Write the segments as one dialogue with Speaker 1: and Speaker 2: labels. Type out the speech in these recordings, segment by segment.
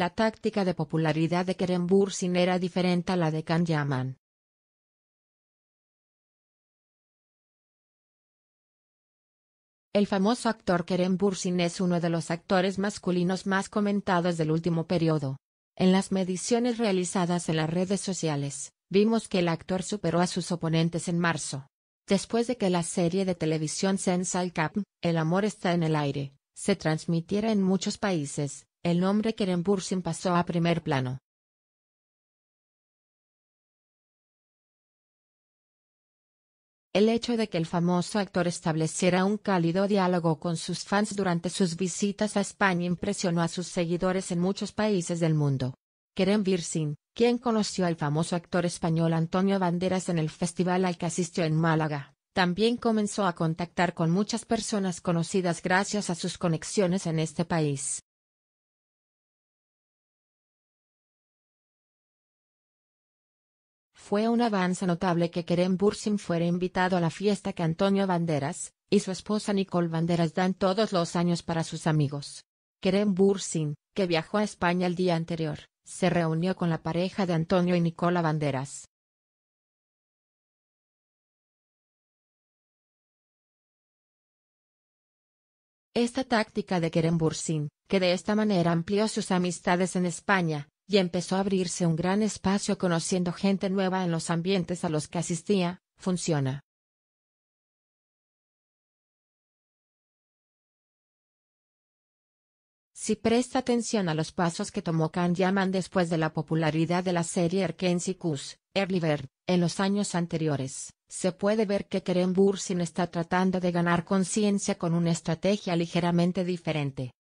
Speaker 1: La táctica de popularidad
Speaker 2: de Kerem Bursin era diferente a la de Can Yaman. El famoso actor Kerem
Speaker 1: Bursin es uno de los actores masculinos más comentados del último periodo. En las mediciones realizadas en las redes sociales, vimos que el actor superó a sus oponentes en marzo. Después de que la serie de televisión Sensal Cap, El amor está en el aire,
Speaker 2: se transmitiera en muchos países, el nombre Kerem Bursin pasó a primer plano. El hecho de que el famoso actor estableciera un cálido diálogo con sus fans durante
Speaker 1: sus visitas a España impresionó a sus seguidores en muchos países del mundo. Kerem Bursin, quien conoció al famoso actor español Antonio Banderas en el festival al que asistió en Málaga, también comenzó a contactar con muchas personas conocidas gracias a sus
Speaker 2: conexiones en este país. Fue un avance notable que Kerem Bursin fuera
Speaker 1: invitado a la fiesta que Antonio Banderas y su esposa Nicole Banderas dan todos los años para sus amigos. Kerem Bursin, que viajó a España el día anterior, se reunió
Speaker 2: con la pareja de Antonio y Nicola Banderas. Esta táctica de Kerem Bursin, que de esta manera amplió sus amistades en España, y empezó a abrirse un gran espacio conociendo gente nueva en los ambientes a los que asistía, funciona. Si presta atención a los pasos que tomó Can Yaman después de la
Speaker 1: popularidad de la serie Erkensi Kus, Bird, en los años anteriores, se puede ver que Keren Bursin está tratando de ganar conciencia con una estrategia ligeramente
Speaker 2: diferente.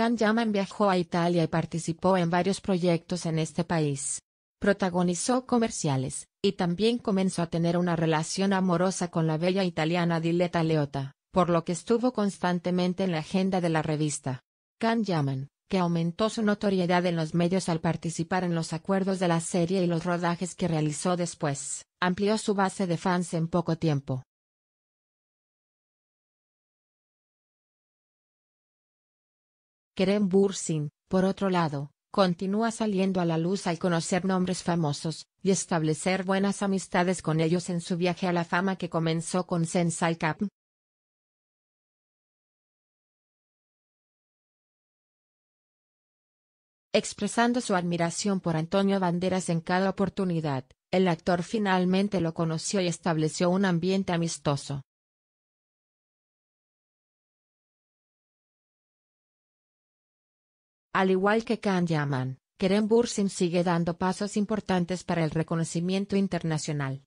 Speaker 2: Can Yaman viajó a Italia y participó en varios proyectos en
Speaker 1: este país. Protagonizó comerciales, y también comenzó a tener una relación amorosa con la bella italiana Diletta Leota, por lo que estuvo constantemente en la agenda de la revista. Can Yaman, que aumentó su notoriedad en los medios al participar en los acuerdos de la serie y los rodajes que realizó después, amplió su base de fans en
Speaker 2: poco tiempo. Kerem Bursin, por otro lado, continúa saliendo a la
Speaker 1: luz al conocer nombres famosos, y establecer buenas amistades con ellos en su viaje a la
Speaker 2: fama que comenzó con Sensei Cap. Expresando su admiración
Speaker 1: por Antonio Banderas en cada oportunidad, el actor finalmente lo conoció y estableció
Speaker 2: un ambiente amistoso. Al igual que Khan Yaman, Kerem Bursin sigue dando pasos importantes para el reconocimiento internacional.